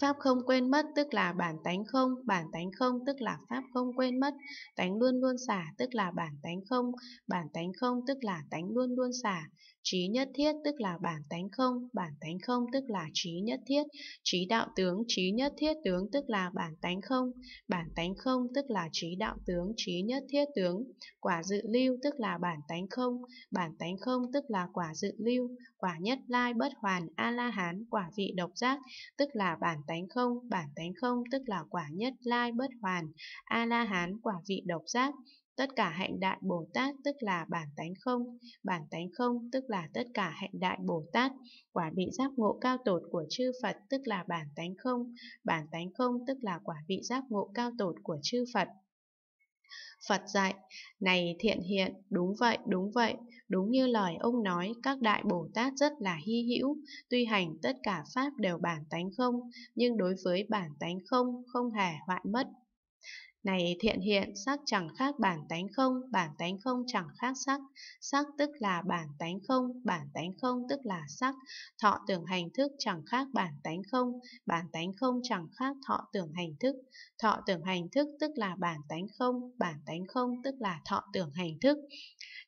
Pháp không quên mất tức là bản tánh không, bản tánh không tức là Pháp không quên mất, tánh luôn luôn xả tức là bản tánh không, bản tánh không tức là tánh luôn luôn xả, Trí nhất thiết tức là bản tánh không, bản tánh không tức là trí nhất thiết. Trí đạo tướng, trí nhất thiết tướng tức là bản tánh không, bản tánh không tức là trí đạo tướng, trí nhất thiết tướng. Quả dự lưu tức là bản tánh không, bản tánh không tức là quả dự lưu. Quả nhất lai bất hoàn A-la-hán, quả vị độc giác tức là bản tánh không, bản tánh không tức là quả nhất lai bất hoàn A-la-hán, quả vị độc giác. Tất cả hạnh đại Bồ Tát tức là bản tánh không, bản tánh không tức là tất cả hạnh đại Bồ Tát. Quả vị giác ngộ cao tột của chư Phật tức là bản tánh không, bản tánh không tức là quả vị giác ngộ cao tột của chư Phật. Phật dạy, này thiện hiện, đúng vậy, đúng vậy, đúng như lời ông nói, các đại Bồ Tát rất là hy hữu, tuy hành tất cả Pháp đều bản tánh không, nhưng đối với bản tánh không, không hề hoại mất. Này thiện hiện, sắc chẳng khác bản tánh không, bản tánh không chẳng khác sắc. Sắc tức là bản tánh không, bản tánh không tức là sắc. Thọ tưởng hành thức chẳng khác bản tánh không, bản tánh không chẳng khác thọ tưởng hành thức. Thọ tưởng hành thức tức là bản tánh không, bản tánh không tức là thọ tưởng hành thức.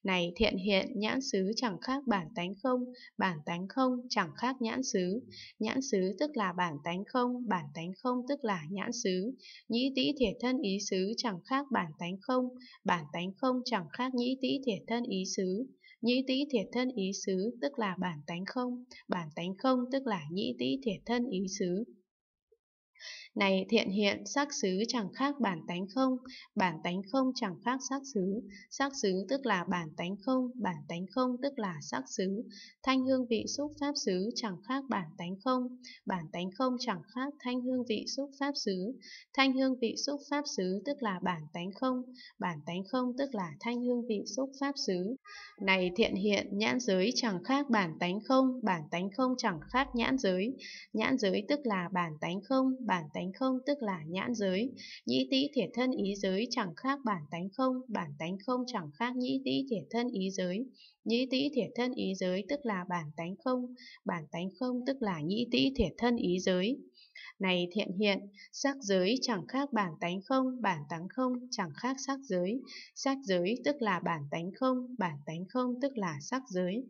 Này thiện hiện, nhãn xứ chẳng khác bản tánh không, bản tánh không chẳng khác nhãn xứ. Nhãn xứ tức là bản tánh không, bản tánh không tức là nhãn xứ. Nhĩ tĩ thể thân ý xứ chẳng khác bản tánh không, bản tánh không chẳng khác nhĩ tĩ thiệt thân ý xứ. Nhĩ tĩ thiệt thân ý xứ tức là bản tánh không, bản tánh không tức là nhĩ tĩ thiệt thân ý xứ. Này thiện hiện, sắc xứ chẳng khác bản tánh không, bản tánh không chẳng khác sắc xứ, sắc xứ tức là bản tánh không, bản tánh không tức là sắc xứ. Thanh hương vị xúc pháp xứ chẳng khác bản tánh không, bản tánh không chẳng khác thanh hương vị xúc pháp xứ. Thanh hương vị xúc pháp xứ tức là bản tánh không, bản tánh không tức là thanh hương vị xúc pháp xứ. Này thiện hiện, nhãn giới chẳng khác bản tánh không, bản tánh không chẳng khác nhãn giới. Nhãn giới tức là bản tánh không, bản tánh tánh không tức là nhãn giới. Nhĩ tĩ thiệt thân ý giới chẳng khác bản tánh không, bản tánh không chẳng khác nhĩ tĩ thiệt thân ý giới. Nhĩ tĩ thiệt thân ý giới tức là bản tánh không, bản tánh không tức là nhĩ tĩ thiệt thân ý giới. Này thiện hiện, sắc giới chẳng khác bản tánh không, bản tánh không chẳng khác sắc giới. Sắc giới tức là bản tánh không, bản tánh không tức là sắc giới.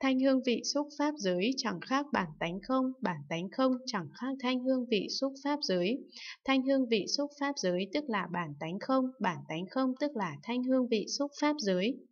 Thanh hương vị xúc pháp giới chẳng khác bản tánh không, bản tánh không chẳng khác thanh hương vị xúc pháp giới. Thanh hương vị xúc pháp giới tức là bản tánh không, bản tánh không tức là thanh hương vị xúc pháp giới.